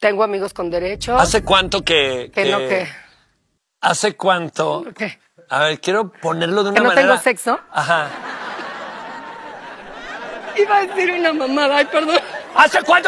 Tengo amigos con derechos. ¿Hace cuánto que... Que, no que... ¿Hace cuánto? ¿Qué? A ver, quiero ponerlo de una ¿Que no no tengo sexo? Ajá. Iba a decir una mamada, ay, perdón. ¿Hace cuánto?